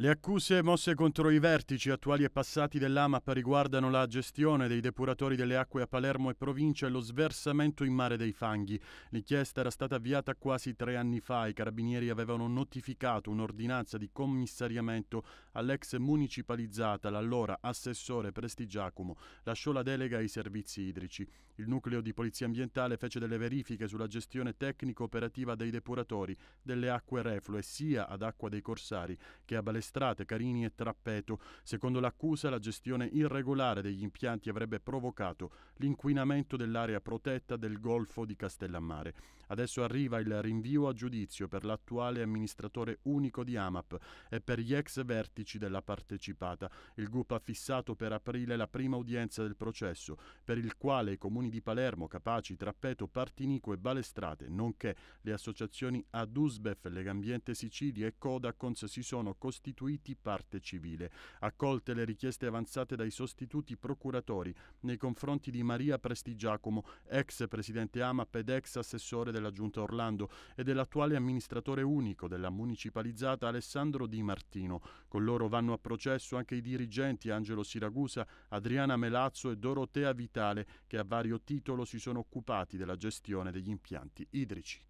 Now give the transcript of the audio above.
Le accuse mosse contro i vertici attuali e passati dell'AMAP riguardano la gestione dei depuratori delle acque a Palermo e provincia e lo sversamento in mare dei fanghi. L'inchiesta era stata avviata quasi tre anni fa. I carabinieri avevano notificato un'ordinanza di commissariamento all'ex municipalizzata, l'allora assessore Presti Giacomo. Lasciò la delega ai servizi idrici. Il nucleo di polizia ambientale fece delle verifiche sulla gestione tecnico-operativa dei depuratori delle acque reflue sia ad Acqua dei Corsari che a Balestrini magistrate Carini e Trappeto. Secondo l'accusa la gestione irregolare degli impianti avrebbe provocato l'inquinamento dell'area protetta del Golfo di Castellammare. Adesso arriva il rinvio a giudizio per l'attuale amministratore unico di AMAP e per gli ex vertici della partecipata. Il GUP ha fissato per aprile la prima udienza del processo, per il quale i comuni di Palermo, Capaci, Trappeto, Partinico e Balestrate, nonché le associazioni Adusbef, Legambiente Sicilia e Codacons si sono costituiti costituiti parte civile. Accolte le richieste avanzate dai sostituti procuratori nei confronti di Maria Prestigiacomo, ex presidente AMAP ed ex assessore della Giunta Orlando e dell'attuale amministratore unico della municipalizzata Alessandro Di Martino. Con loro vanno a processo anche i dirigenti Angelo Siragusa, Adriana Melazzo e Dorotea Vitale che a vario titolo si sono occupati della gestione degli impianti idrici.